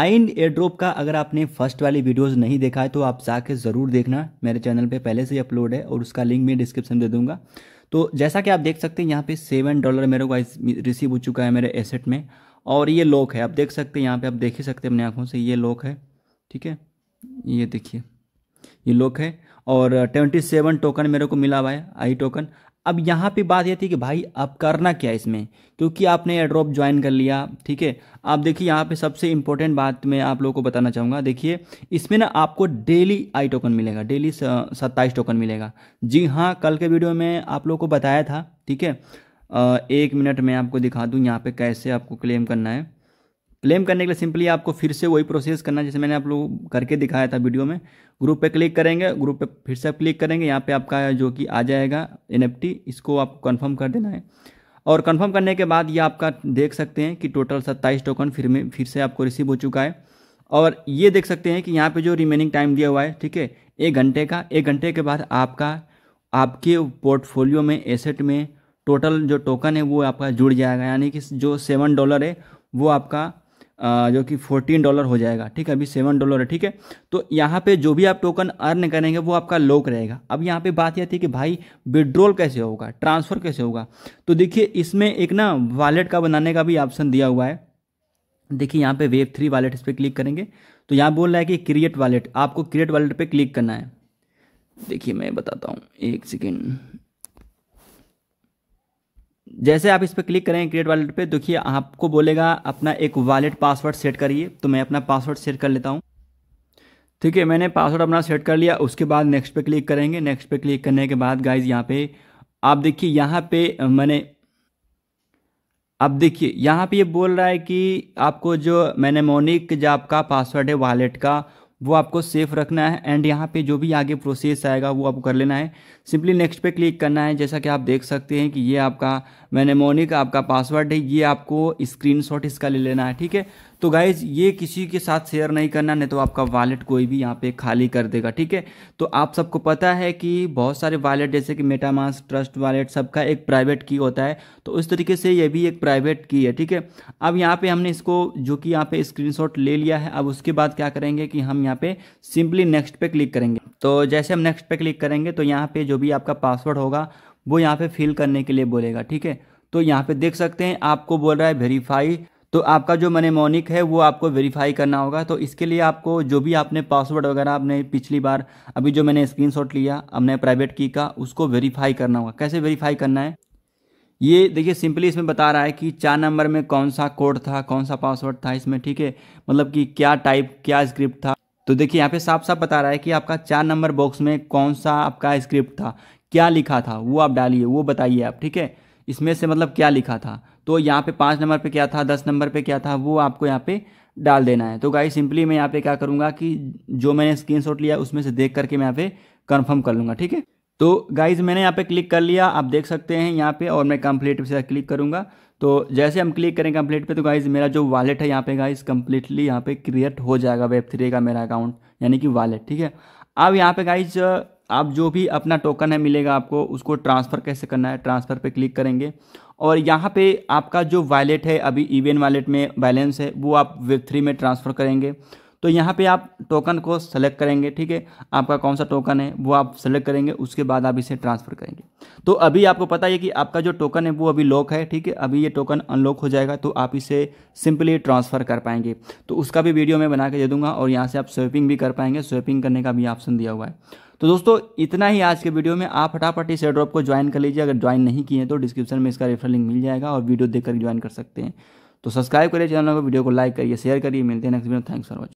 आइन एयरड्रॉप का अगर आपने फर्स्ट वाली वीडियोस नहीं देखा है तो आप जाके ज़रूर देखना मेरे चैनल पे पहले से ही अपलोड है और उसका लिंक मैं डिस्क्रिप्शन दे दूंगा तो जैसा कि आप देख सकते हैं यहाँ पे सेवन डॉलर मेरे को रिसीव हो चुका है मेरे एसेट में और ये लॉक है आप देख सकते हैं यहाँ पे आप देख ही सकते हैं अपनी आँखों से ये लॉक है ठीक है ये देखिए ये लॉक है और ट्वेंटी सेवन टोकन मेरे को मिला हुआ है आई टोकन अब यहाँ पे बात यह थी कि भाई अब करना क्या इसमें क्योंकि आपने एड्रॉप ज्वाइन कर लिया ठीक है आप देखिए यहाँ पे सबसे इम्पोर्टेंट बात मैं आप लोगों को बताना चाहूँगा देखिए इसमें ना आपको डेली आई टोकन मिलेगा डेली सत्ताईस टोकन मिलेगा जी हाँ कल के वीडियो में आप लोगों को बताया था ठीक है एक मिनट मैं आपको दिखा दूँ यहाँ पर कैसे आपको क्लेम करना है क्लेम करने के लिए सिंपली आपको फिर से वही प्रोसेस करना जैसे मैंने आप लोग करके दिखाया था वीडियो में ग्रुप पे क्लिक करेंगे ग्रुप पे फिर से क्लिक करेंगे यहाँ पे आपका जो कि आ जाएगा एन इसको आपको कन्फर्म कर देना है और कंफर्म करने के बाद ये आपका देख सकते हैं कि टोटल सत्ताईस टोकन फिर में फिर से आपको रिसीव हो चुका है और ये देख सकते हैं कि यहाँ पर जो रिमेनिंग टाइम दिया हुआ है ठीक है एक घंटे का एक घंटे के बाद आपका आपके पोर्टफोलियो में एसेट में टोटल जो टोकन है वो आपका जुड़ जाएगा यानी कि जो सेवन डॉलर है वो आपका जो कि फोर्टीन डॉलर हो जाएगा ठीक है अभी सेवन डॉलर है ठीक है तो यहाँ पे जो भी आप टोकन अर्न करेंगे वो आपका लोक रहेगा अब यहाँ पे बात यह थी कि भाई विड्रॉल कैसे होगा ट्रांसफ़र कैसे होगा तो देखिए इसमें एक ना वॉलेट का बनाने का भी ऑप्शन दिया हुआ है देखिए यहाँ पे वेब थ्री वॉलेट इस पर क्लिक करेंगे तो यहाँ बोल रहा है कि क्रिएट वॉलेट आपको क्रिएट वॉलेट पर क्लिक करना है देखिए मैं बताता हूँ एक सेकेंड जैसे आप इस पर क्लिक करें क्रिएट वॉलेट पे देखिए आपको बोलेगा अपना एक वॉलेट पासवर्ड सेट करिए तो मैं अपना पासवर्ड सेट कर लेता हूँ ठीक है मैंने पासवर्ड अपना सेट कर लिया उसके बाद नेक्स्ट पे क्लिक करेंगे नेक्स्ट पे क्लिक करने के बाद गाइज यहाँ पे आप देखिए यहाँ पे मैंने अब देखिए यहाँ पे ये बोल रहा है कि आपको जो मैंने मोनिक जो आपका पासवर्ड है वॉलेट का वो आपको सेफ रखना है एंड यहाँ पे जो भी आगे प्रोसेस आएगा वो आपको कर लेना है सिंपली नेक्स्ट पे क्लिक करना है जैसा कि आप देख सकते हैं कि ये आपका मैनेमोनिक आपका पासवर्ड है ये आपको स्क्रीनशॉट इसका ले लेना है ठीक है तो गाइज ये किसी के साथ शेयर नहीं करना नहीं तो आपका वॉलेट कोई भी यहाँ पे खाली कर देगा ठीक है तो आप सबको पता है कि बहुत सारे वॉलेट जैसे कि मेटामास ट्रस्ट वॉलेट सबका एक प्राइवेट की होता है तो उस तरीके से ये भी एक प्राइवेट की है ठीक है अब यहाँ पे हमने इसको जो कि यहाँ पे स्क्रीन ले लिया है अब उसके बाद क्या करेंगे कि हम यहाँ पे सिंपली नेक्स्ट पे क्लिक करेंगे तो जैसे हम नेक्स्ट पे क्लिक करेंगे तो यहाँ पे जो भी आपका पासवर्ड होगा वो यहाँ पे फिल करने के लिए बोलेगा ठीक है तो यहाँ पे देख सकते हैं आपको बोल रहा है वेरीफाई तो आपका जो मनेमोनिक है वो आपको वेरीफाई करना होगा तो इसके लिए आपको जो भी आपने पासवर्ड वगैरह आपने पिछली बार अभी जो मैंने स्क्रीनशॉट लिया हमने प्राइवेट की का उसको वेरीफाई करना होगा कैसे वेरीफाई करना है ये देखिए सिंपली इसमें बता रहा है कि चार नंबर में कौन सा कोड था कौन सा पासवर्ड था इसमें ठीक है मतलब कि क्या टाइप क्या स्क्रिप्ट था तो देखिए यहाँ पे साफ साफ बता रहा है कि आपका चार नंबर बॉक्स में कौन सा आपका स्क्रिप्ट था क्या लिखा था वो आप डालिए वो बताइए आप ठीक है इसमें से मतलब क्या लिखा था तो यहाँ पे पाँच नंबर पे क्या था दस नंबर पे क्या था वो आपको यहाँ पे डाल देना है तो गाइस सिंपली मैं यहाँ पे क्या करूँगा कि जो मैंने शॉट लिया उसमें से देख करके मैं यहाँ पे कन्फर्म कर लूँगा ठीक है तो गाइज मैंने यहाँ पे क्लिक कर लिया आप देख सकते हैं यहाँ पे और मैं कंप्लीट से क्लिक करूँगा तो जैसे हम क्लिक करें कंप्लीट पे तो गाइज मेरा जो वालेट है यहाँ पे गाइज कंप्लीटली यहाँ पे क्रिएट हो जाएगा वेब थ्री का मेरा अकाउंट यानी कि वालेट ठीक है अब यहाँ पे गाइज आप जो भी अपना टोकन है मिलेगा आपको उसको ट्रांसफ़र कैसे करना है ट्रांसफ़र पे क्लिक करेंगे और यहाँ पे आपका जो वैलेट है अभी ईवेन e वैलेट में बैलेंस है वो आप वेब थ्री में ट्रांसफ़र करेंगे तो यहाँ पे आप टोकन को सेलेक्ट करेंगे ठीक है आपका कौन सा टोकन है वो आप सेलेक्ट करेंगे उसके बाद आप इसे ट्रांसफ़र करेंगे तो अभी आपको पता है कि आपका जो टोकन है वो अभी लॉक है ठीक है अभी ये टोकन अनलॉक हो जाएगा तो आप इसे सिंपली ट्रांसफ़र कर पाएंगे तो उसका भी वीडियो मैं बना के दे दूँगा और यहाँ से आप स्वेपिंग भी कर पाएंगे स्वेपिंग करने का भी ऑप्शन दिया हुआ है तो दोस्तों इतना ही आज के वीडियो में आप फटाफट इस एड्रॉप को ज्वाइन कर लीजिए अगर ज्वाइन नहीं किए तो डिस्क्रिप्शन में इसका रेफर लिंक मिल जाएगा और वीडियो देखकर ज्वाइन कर सकते हैं तो सब्सक्राइब करिए चैनल को वीडियो को लाइक करिए शेयर करिए मिलते हैं next video thanks for watching